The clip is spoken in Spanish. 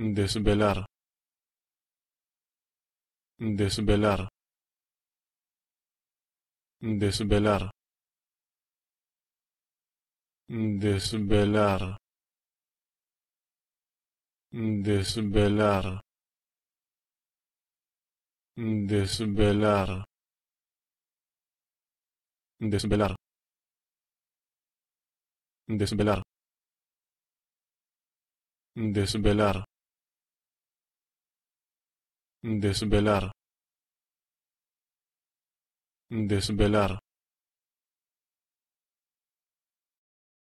desvelar desvelar desvelar desvelar desvelar desvelar desvelar desvelar desvelar desvelar desvelar